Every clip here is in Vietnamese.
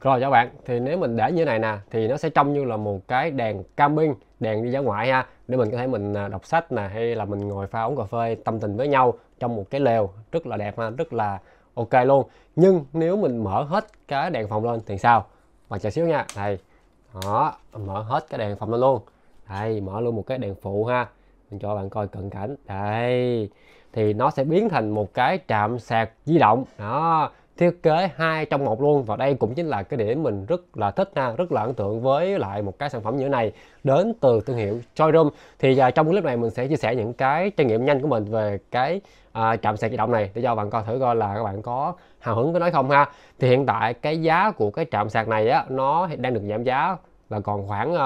rồi các bạn thì nếu mình để như này nè thì nó sẽ trông như là một cái đèn camping đèn đi ra ngoại ha để mình có thể mình à, đọc sách nè hay là mình ngồi pha uống cà phê tâm tình với nhau trong một cái lều rất là đẹp ha rất là ok luôn nhưng nếu mình mở hết cái đèn phòng lên thì sao mà chờ xíu nha đây đó mở hết cái đèn phòng lên luôn đây mở luôn một cái đèn phụ ha mình cho bạn coi cận cảnh đây thì nó sẽ biến thành một cái trạm sạc di động đó thiết kế hai trong một luôn và đây cũng chính là cái điểm mình rất là thích ha rất là ấn tượng với lại một cái sản phẩm như thế này đến từ thương hiệu Joyroom thì uh, trong clip này mình sẽ chia sẻ những cái trải nghiệm nhanh của mình về cái uh, trạm sạc di động này để cho bạn coi thử coi là các bạn có hào hứng với nói không ha thì hiện tại cái giá của cái trạm sạc này á nó đang được giảm giá là còn khoảng uh,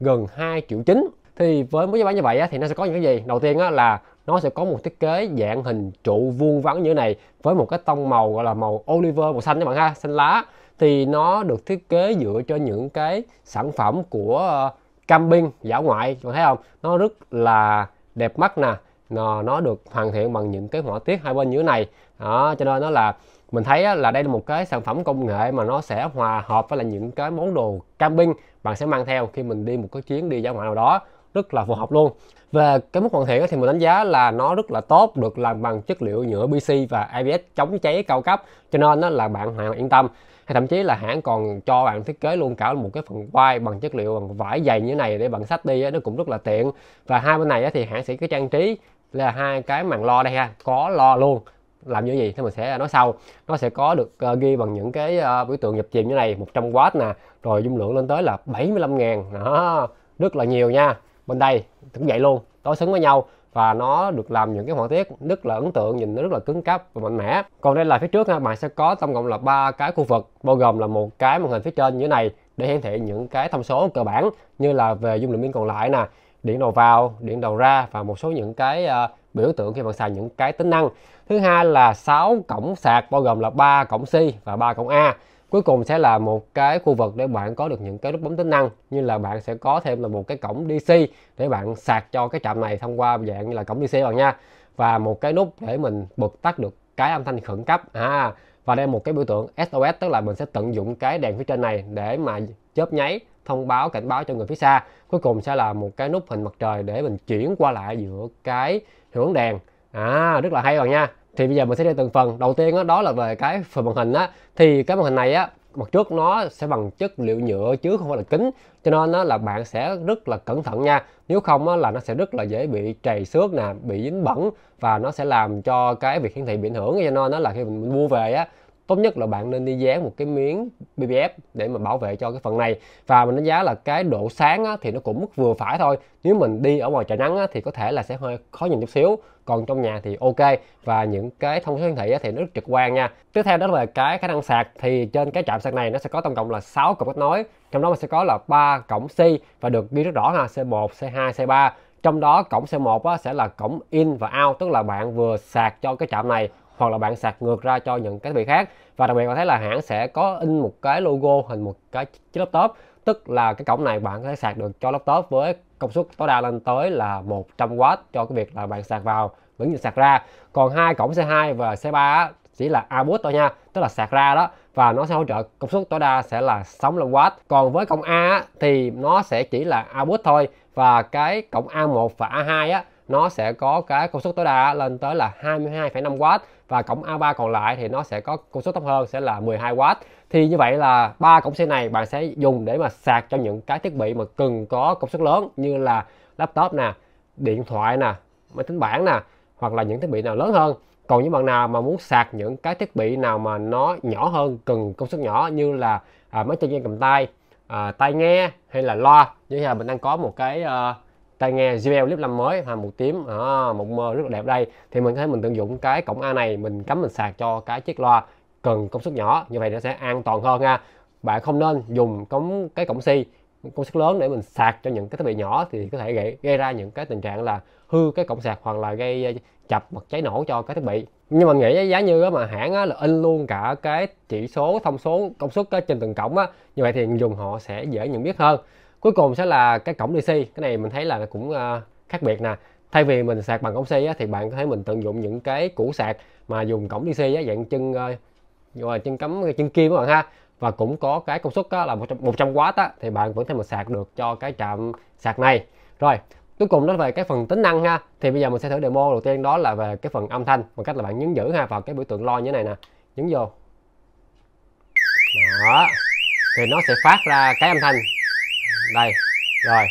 gần 2 triệu chín thì với mức giá bán như vậy á, thì nó sẽ có những cái gì đầu tiên á, là nó sẽ có một thiết kế dạng hình trụ vuông vắn như thế này với một cái tông màu gọi là màu oliver màu xanh các bạn ha xanh lá thì nó được thiết kế dựa cho những cái sản phẩm của ờ, camping dã ngoại bạn thấy không nó rất là đẹp mắt nè nó, nó được hoàn thiện bằng những cái họa tiết hai bên như thế này đó cho nên nó là mình thấy là đây là một cái sản phẩm công nghệ mà nó sẽ hòa hợp với là những cái món đồ camping bạn sẽ mang theo khi mình đi một cái chuyến đi dã ngoại nào đó rất là phù hợp luôn về cái mức hoàn thiện thì mình đánh giá là nó rất là tốt được làm bằng chất liệu nhựa PC và ABS chống cháy cao cấp cho nên đó là bạn hoàn yên tâm hay thậm chí là hãng còn cho bạn thiết kế luôn cả một cái phần vai bằng chất liệu bằng vải dày như thế này để bạn sách đi nó cũng rất là tiện và hai bên này thì hãng sẽ cái trang trí là hai cái màn lo đây ha có lo luôn làm như gì thì mình sẽ nói sau nó sẽ có được uh, ghi bằng những cái uh, biểu tượng nhập chìm như này 100W nè rồi dung lượng lên tới là 75 ngàn đó rất là nhiều nha bên đây cũng vậy luôn đối xứng với nhau và nó được làm những cái họa tiết rất là ấn tượng nhìn nó rất là cứng cáp và mạnh mẽ còn đây là phía trước ha, bạn sẽ có tổng cộng là ba cái khu vực bao gồm là một cái màn hình phía trên như thế này để hiển thị những cái thông số cơ bản như là về dung lượng pin còn lại nè điện đầu vào điện đầu ra và một số những cái uh, biểu tượng khi bạn xài những cái tính năng thứ hai là 6 cổng sạc bao gồm là ba cổng C và ba cổng A cuối cùng sẽ là một cái khu vực để bạn có được những cái nút bấm tính năng như là bạn sẽ có thêm là một cái cổng DC để bạn sạc cho cái trạm này thông qua dạng như là cổng DC bạn nha và một cái nút để mình bật tắt được cái âm thanh khẩn cấp à và đây một cái biểu tượng SOS tức là mình sẽ tận dụng cái đèn phía trên này để mà chớp nháy thông báo cảnh báo cho người phía xa cuối cùng sẽ là một cái nút hình mặt trời để mình chuyển qua lại giữa cái hướng đèn à rất là hay rồi nha thì bây giờ mình sẽ đi từng phần đầu tiên đó, đó là về cái phần màn hình á thì cái màn hình này á mặt trước nó sẽ bằng chất liệu nhựa chứ không phải là kính cho nên đó là bạn sẽ rất là cẩn thận nha nếu không á, là nó sẽ rất là dễ bị trầy xước nè bị dính bẩn và nó sẽ làm cho cái việc hiển thị bị ảnh hưởng cho nên nó là khi mình mua về á tốt nhất là bạn nên đi dán một cái miếng BPF để mà bảo vệ cho cái phần này và mình đánh giá là cái độ sáng á, thì nó cũng mức vừa phải thôi nếu mình đi ở ngoài trời nắng á, thì có thể là sẽ hơi khó nhìn chút xíu còn trong nhà thì ok và những cái thông số hiển thị á, thì nó rất trực quan nha tiếp theo đó là cái khả năng sạc thì trên cái trạm sạc này nó sẽ có tổng cộng là 6 cổng kết nối trong đó mình sẽ có là ba cổng C và được ghi rất rõ ha C1 C2 C3 trong đó cổng C1 á, sẽ là cổng in và out tức là bạn vừa sạc cho cái trạm này hoặc là bạn sạc ngược ra cho những cái thiết bị khác và đặc biệt bạn thấy là hãng sẽ có in một cái logo hình một cái chiếc laptop tức là cái cổng này bạn có thể sạc được cho laptop với công suất tối đa lên tới là 100W cho cái việc là bạn sạc vào vẫn như sạc ra còn hai cổng C2 và C3 chỉ là output thôi nha tức là sạc ra đó và nó sẽ hỗ trợ công suất tối đa sẽ là 65W còn với cổng A thì nó sẽ chỉ là output thôi và cái cổng A1 và A2 nó sẽ có cái công suất tối đa lên tới là 22,5W và cổng A3 còn lại thì nó sẽ có công suất thấp hơn sẽ là 12W thì như vậy là ba cổng xe này bạn sẽ dùng để mà sạc cho những cái thiết bị mà cần có công suất lớn như là laptop nè điện thoại nè máy tính bảng nè hoặc là những thiết bị nào lớn hơn còn những bạn nào mà muốn sạc những cái thiết bị nào mà nó nhỏ hơn cần công suất nhỏ như là à, máy chơi game cầm tay à, tai nghe hay là loa như là mình đang có một cái à, tai nghe JBL Lip 5 mới hoa màu tím à, một mơ rất là đẹp đây thì mình thấy mình tận dụng cái cổng A này mình cắm mình sạc cho cái chiếc loa cần công suất nhỏ như vậy nó sẽ an toàn hơn nha. bạn không nên dùng cống cái cổng C công suất lớn để mình sạc cho những cái thiết bị nhỏ thì có thể gây, gây ra những cái tình trạng là hư cái cổng sạc hoặc là gây ờ, chập hoặc cháy nổ cho cái thiết bị nhưng mình nghĩ giá như mà hãng là in luôn cả cái chỉ số thông số công suất trên từng cổng á như vậy thì dùng họ sẽ dễ nhận biết hơn cuối cùng sẽ là cái cổng DC cái này mình thấy là cũng ờ, khác biệt nè thay vì mình sạc bằng cổng C á, thì bạn có thể mình tận dụng những cái củ sạc mà dùng cổng DC á, dạng chân rồi ờ, chân cắm chân kim các bạn ha và cũng có cái công suất á, là 100, 100W á, thì bạn vẫn thêm mà sạc được cho cái trạm sạc này rồi cuối cùng đó về cái phần tính năng ha thì bây giờ mình sẽ thử demo đầu tiên đó là về cái phần âm thanh bằng cách là bạn nhấn giữ ha vào cái biểu tượng lo như thế này nè nhấn vô đó thì nó sẽ phát ra cái âm thanh đây rồi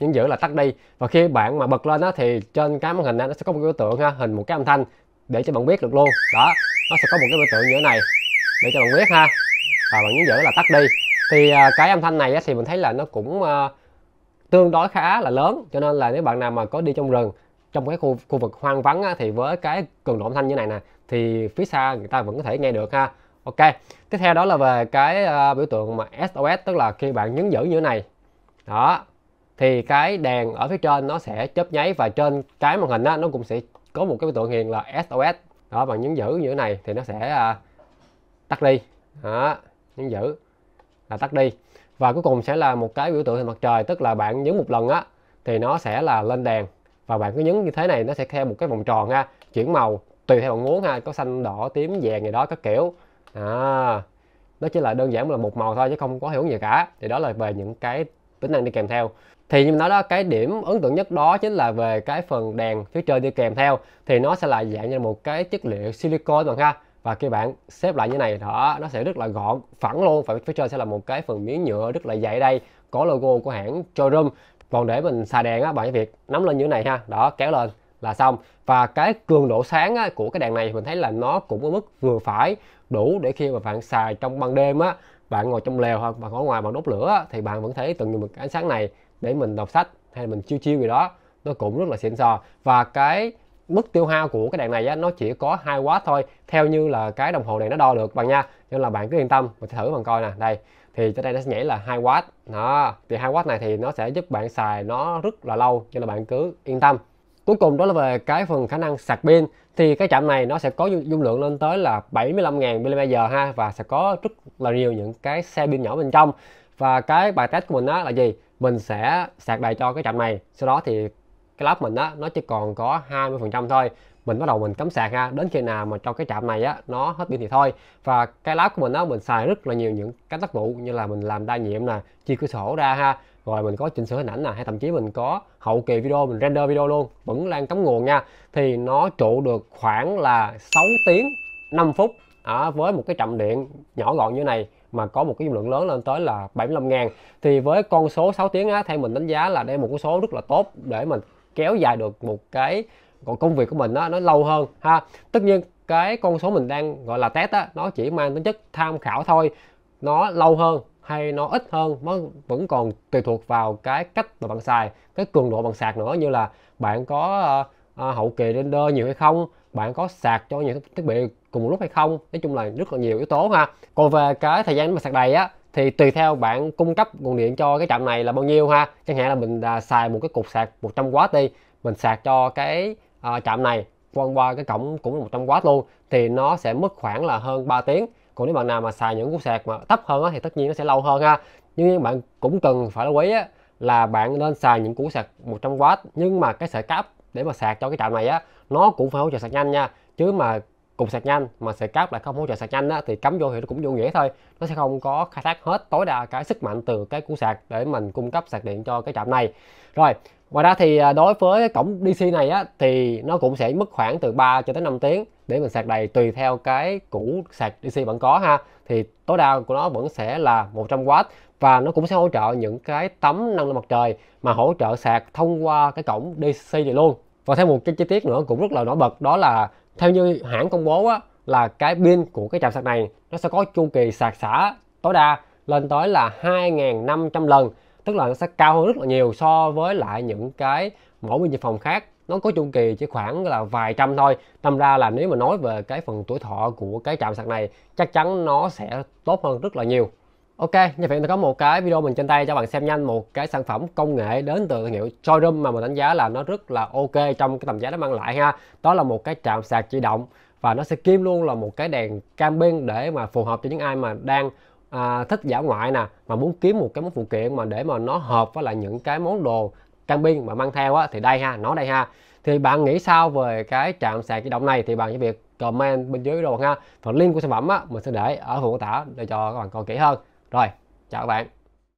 nhấn giữ là tắt đi và khi bạn mà bật lên đó thì trên cái màn hình này nó sẽ có một cái biểu tượng ha hình một cái âm thanh để cho bạn biết được luôn đó nó sẽ có một cái biểu tượng như thế này để cho bạn biết ha và bạn nhấn giữ là tắt đi thì à, cái âm thanh này thì mình thấy là nó cũng ờ, tương đối khá là lớn cho nên là nếu bạn nào mà có đi trong rừng trong cái khu khu vực hoang vắng á, thì với cái cường độ âm thanh như này nè thì phía xa người ta vẫn có thể nghe được ha ok tiếp theo đó là về cái uh, biểu tượng mà SOS tức là khi bạn nhấn giữ như thế này đó thì cái đèn ở phía trên nó sẽ chớp nháy và trên cái màn hình đó, nó cũng sẽ có một cái biểu tượng hiện là SOS đó bạn nhấn giữ như thế này thì nó sẽ uh, tắt đi đó nhấn giữ là tắt đi và cuối cùng sẽ là một cái biểu tượng hình mặt trời tức là bạn nhấn một lần á thì nó sẽ là lên đèn và bạn cứ nhấn như thế này nó sẽ theo một cái vòng tròn ha chuyển màu tùy theo bạn muốn ha có xanh đỏ tím vàng gì đó các kiểu à, nó chỉ là đơn giản là một màu thôi chứ không có hiệu gì cả thì đó là về những cái tính năng đi kèm theo thì như nói đó cái điểm ấn tượng nhất đó chính là về cái phần đèn phía trên đi kèm theo thì nó sẽ là dạng như một cái chất liệu silicon bạn ha và khi bạn xếp lại như này đó nó sẽ rất là gọn phẳng luôn và phía trên sẽ là một cái phần miếng nhựa rất là dày đây có logo của hãng showroom còn để mình xài đèn á bạn việc nắm lên như thế này ha đó kéo lên là xong và cái cường độ sáng á, của cái đèn này mình thấy là nó cũng ở mức vừa phải đủ để khi mà bạn xài trong ban đêm á bạn ngồi trong lều hoặc bạn ở ngoài bạn đốt lửa á, thì bạn vẫn thấy từng một ánh sáng này để mình đọc sách hay là mình chiêu chiêu gì đó nó cũng rất là xịn sò và cái mức tiêu hao của cái đèn này á, nó chỉ có hai w thôi theo như là cái đồng hồ này nó đo được bạn nha nên là bạn cứ yên tâm mình sẽ thử bạn coi nè đây thì trên đây nó sẽ nhảy là 2W đó thì 2W này thì nó sẽ giúp bạn xài nó rất là lâu cho nên là bạn cứ yên tâm Cuối cùng đó là về cái phần khả năng sạc pin thì cái chạm này nó sẽ có dung lượng lên tới là 75.000 mAh ha và sẽ có rất là nhiều những cái xe pin nhỏ bên trong. Và cái bài test của mình đó là gì? Mình sẽ sạc đầy cho cái chạm này. Sau đó thì cái laptop mình đó nó chỉ còn có 20% thôi mình bắt đầu mình cắm sạc ha đến khi nào mà cho cái trạm này á nó hết pin thì thôi và cái lab của mình á mình xài rất là nhiều những cái tác vụ như là mình làm đa nhiệm nè chia cửa sổ ra ha rồi mình có chỉnh sửa hình ảnh nè hay thậm chí mình có hậu kỳ video mình render video luôn vẫn đang cắm nguồn nha thì nó trụ được khoảng là 6 tiếng 5 phút à, với một cái trạm điện nhỏ gọn như này mà có một cái dung lượng lớn lên tới là 75 ngàn thì với con số 6 tiếng á, theo mình đánh giá là đây một con số rất là tốt để mình kéo dài được một cái còn công việc của mình đó, nó lâu hơn ha tất nhiên cái con số mình đang gọi là test á nó chỉ mang tính chất tham khảo thôi nó lâu hơn hay nó ít hơn nó vẫn còn tùy thuộc vào cái cách mà bạn xài cái cường độ bằng sạc nữa như là bạn có uh, hậu kỳ render nhiều hay không bạn có sạc cho nhiều thiết bị cùng một lúc hay không nói chung là rất là nhiều yếu tố ha còn về cái thời gian mà sạc đầy á thì tùy theo bạn cung cấp nguồn điện cho cái trạm này là bao nhiêu ha chẳng hạn là mình à, xài một cái cục sạc 100W đi mình sạc cho cái à, trạm này quăng qua cái cổng cũng 100W luôn thì nó sẽ mất khoảng là hơn 3 tiếng còn nếu bạn nào mà xài những cuốc sạc mà thấp hơn đó, thì tất nhiên nó sẽ lâu hơn ha nhưng bạn cũng cần phải lưu ý á, là bạn nên xài những cuốc sạc 100W nhưng mà cái sợi cáp để mà sạc cho cái trạm này á nó cũng phải hỗ trợ sạc nhanh nha chứ mà cục sạc nhanh mà sợi cáp lại không hỗ trợ sạc nhanh á, thì cắm vô thì nó cũng vô nghĩa thôi nó sẽ không có khai thác hết tối đa cái sức mạnh từ cái củ sạc để mình cung cấp sạc điện cho cái trạm này rồi ngoài ra thì à, đối với cổng DC này á thì nó cũng sẽ mất khoảng từ 3 cho tới 5 tiếng để mình sạc đầy tùy theo cái củ sạc DC bạn có ha thì tối đa của nó vẫn sẽ là 100W và nó cũng sẽ hỗ trợ những cái tấm năng lượng mặt trời mà hỗ trợ sạc thông qua cái cổng DC này luôn và thêm một cái chi tiết nữa cũng rất là nổi bật đó là theo như hãng công bố á là cái pin của cái trạm sạc này nó sẽ có chu kỳ sạc xả tối đa lên tới là 2.500 lần tức là nó sẽ cao hơn rất là nhiều so với lại những cái mẫu biên dịch phòng khác nó có chu kỳ chỉ khoảng là vài trăm thôi tâm ra là nếu mà nói về cái phần tuổi thọ của cái chạm sạc này chắc chắn nó sẽ tốt hơn rất là nhiều Ok, như vậy mình có một cái video mình trên tay cho bạn xem nhanh một cái sản phẩm công nghệ đến từ thương hiệu Joyroom mà mình đánh giá là nó rất là ok trong cái tầm giá nó mang lại ha. Đó là một cái trạm sạc di động và nó sẽ kim luôn là một cái đèn cam pin để mà phù hợp cho những ai mà đang à, thích giả ngoại nè mà muốn kiếm một cái món phụ kiện mà để mà nó hợp với lại những cái món đồ trang biên mà mang theo á thì đây ha nó đây ha thì bạn nghĩ sao về cái trạm sạc di động này thì bạn chỉ việc comment bên dưới video ha phần link của sản phẩm á mình sẽ để ở phần mô tả để cho các bạn coi kỹ hơn rồi chào các bạn